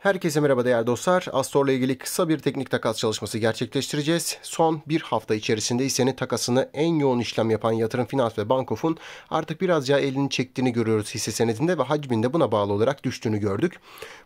Herkese merhaba değerli dostlar. Astor'la ilgili kısa bir teknik takas çalışması gerçekleştireceğiz. Son bir hafta içerisinde hissenin takasını en yoğun işlem yapan Yatırım Finans ve Bankof'un artık birazca elini çektiğini görüyoruz hisse senedinde ve hacminde buna bağlı olarak düştüğünü gördük.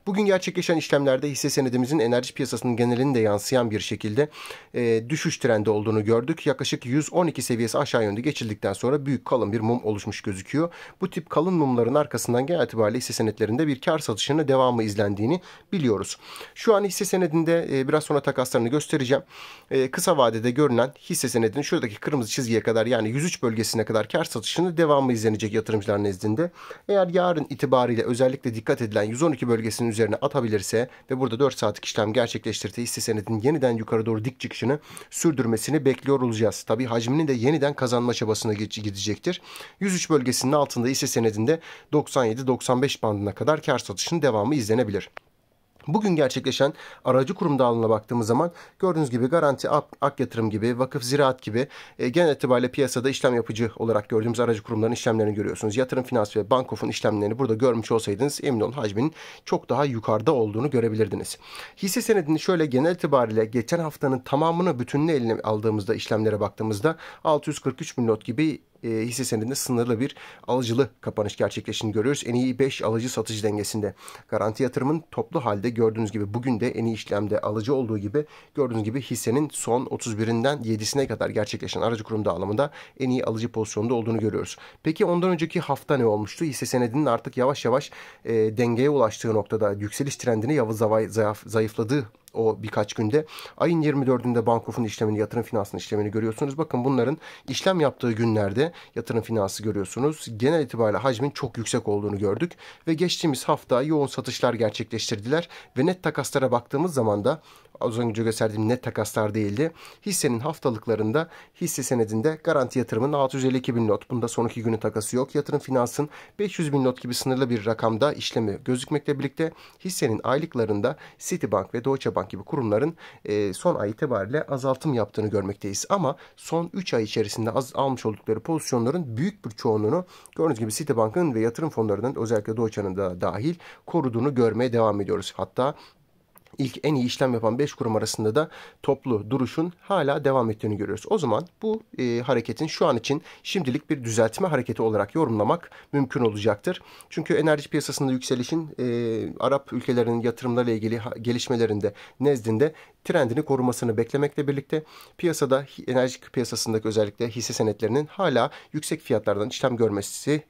Bugün gerçekleşen işlemlerde hisse senedimizin enerji piyasasının genelini de yansıyan bir şekilde e, düşüş trendi olduğunu gördük. Yaklaşık 112 seviyesi aşağı yönde geçildikten sonra büyük kalın bir mum oluşmuş gözüküyor. Bu tip kalın mumların arkasından genel itibariyle hisse senetlerinde bir kar satışının devamı izlendiğini biliyoruz. Şu an hisse senedinde e, biraz sonra takaslarını göstereceğim. E, kısa vadede görünen hisse senedinin şuradaki kırmızı çizgiye kadar yani 103 bölgesine kadar kar satışının devamı izlenecek yatırımcılar nezdinde. Eğer yarın itibariyle özellikle dikkat edilen 112 bölgesinin üzerine atabilirse ve burada 4 saatlik işlem gerçekleştirdi hisse senedinin yeniden yukarı doğru dik çıkışını sürdürmesini bekliyor olacağız. Tabi hacmini de yeniden kazanma çabasına gidecektir. 103 bölgesinin altında hisse senedinde 97-95 bandına kadar kar satışının devamı izlenebilir. Bugün gerçekleşen aracı kurum dağılımına baktığımız zaman gördüğünüz gibi Garanti, Ak Yatırım gibi, Vakıf Ziraat gibi e, genel itibariyle piyasada işlem yapıcı olarak gördüğümüz aracı kurumların işlemlerini görüyorsunuz. Yatırım Finans ve Bankof'un işlemlerini burada görmüş olsaydınız emin olun hacminin çok daha yukarıda olduğunu görebilirdiniz. Hisse senedini şöyle genel itibariyle geçen haftanın tamamını bütününü eline aldığımızda işlemlere baktığımızda 643 bin lot gibi e, hisse senedinde sınırlı bir alıcılı kapanış gerçekleştiğini görüyoruz. En iyi 5 alıcı satıcı dengesinde. Garanti yatırımın toplu halde gördüğünüz gibi bugün de en iyi işlemde alıcı olduğu gibi gördüğünüz gibi hissenin son 31'inden 7'sine kadar gerçekleşen aracı kurum dağılımında en iyi alıcı pozisyonda olduğunu görüyoruz. Peki ondan önceki hafta ne olmuştu? Hisse senedinin artık yavaş yavaş e, dengeye ulaştığı noktada yükseliş trendini yavaş zayıfladığı o birkaç günde. Ayın 24'ünde Bankof'un işlemini, yatırım finansının işlemini görüyorsunuz. Bakın bunların işlem yaptığı günlerde yatırım finansı görüyorsunuz. Genel itibariyle hacmin çok yüksek olduğunu gördük ve geçtiğimiz hafta yoğun satışlar gerçekleştirdiler ve net takaslara baktığımız zaman da az önce gösterdiğim net takaslar değildi. Hissenin haftalıklarında hisse senedinde garanti yatırımın 652 bin lot. Bunda son iki günü takası yok. Yatırım finansın 500 bin lot gibi sınırlı bir rakamda işlemi gözükmekle birlikte hissenin aylıklarında Citibank ve Deutsche Bank gibi kurumların e, son ay itibariyle azaltım yaptığını görmekteyiz. Ama son 3 ay içerisinde az, almış oldukları pozisyonların büyük bir çoğunluğunu gördüğünüz gibi Citibank'ın ve yatırım fonlarının özellikle Deutsche'nin da dahil koruduğunu görmeye devam ediyoruz. Hatta ilk en iyi işlem yapan 5 kurum arasında da toplu duruşun hala devam ettiğini görüyoruz. O zaman bu e, hareketin şu an için şimdilik bir düzeltme hareketi olarak yorumlamak mümkün olacaktır. Çünkü enerji piyasasında yükselişin e, Arap ülkelerinin yatırımlarla ilgili gelişmelerinde nezdinde trendini korumasını beklemekle birlikte piyasada enerji piyasasındaki özellikle hisse senetlerinin hala yüksek fiyatlardan işlem görmesi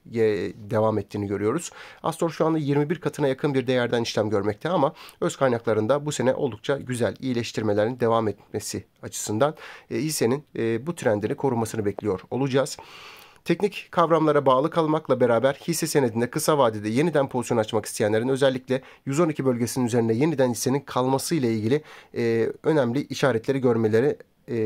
devam ettiğini görüyoruz. Astor şu anda 21 katına yakın bir değerden işlem görmekte ama öz kaynaklarında bu sene oldukça güzel iyileştirmelerin devam etmesi açısından e, hissenin e, bu trendini korumasını bekliyor olacağız. Teknik kavramlara bağlı kalmakla beraber hisse senedinde kısa vadede yeniden pozisyon açmak isteyenlerin özellikle 112 bölgesinin üzerinde yeniden hissenin kalması ile ilgili e, önemli işaretleri görmeleri e,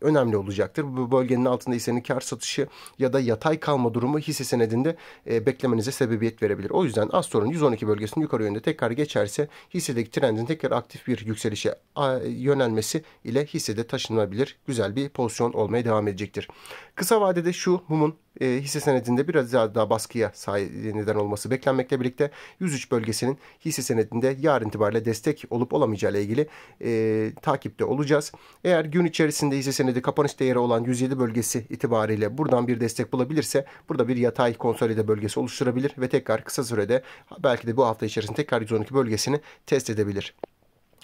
önemli olacaktır. Bu bölgenin altında hissenin kar satışı ya da yatay kalma durumu hisse senedinde e, beklemenize sebebiyet verebilir. O yüzden Astor'un 112 bölgesinin yukarı yönde tekrar geçerse hissedeki trendin tekrar aktif bir yükselişe a, yönelmesi ile hissede taşınabilir güzel bir pozisyon olmaya devam edecektir. Kısa vadede şu mumun e, hisse senedinde biraz daha baskıya sahip neden olması beklenmekle birlikte 103 bölgesinin hisse senedinde yarın itibariyle destek olup olamayacağı ile ilgili e, takipte olacağız. Eğer gün içerisinde hisse senedi kapanış değeri olan 107 bölgesi itibariyle buradan bir destek bulabilirse burada bir yatay konsolide bölgesi oluşturabilir ve tekrar kısa sürede belki de bu hafta içerisinde tekrar 112 bölgesini test edebilir.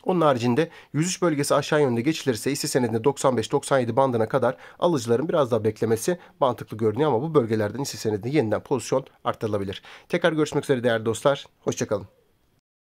Onun haricinde 103 bölgesi aşağı yönde geçilirse hisse senedinde 95-97 bandına kadar alıcıların biraz daha beklemesi mantıklı görünüyor ama bu bölgelerden hisse senedinde yeniden pozisyon arttırılabilir. Tekrar görüşmek üzere değerli dostlar. Hoşçakalın.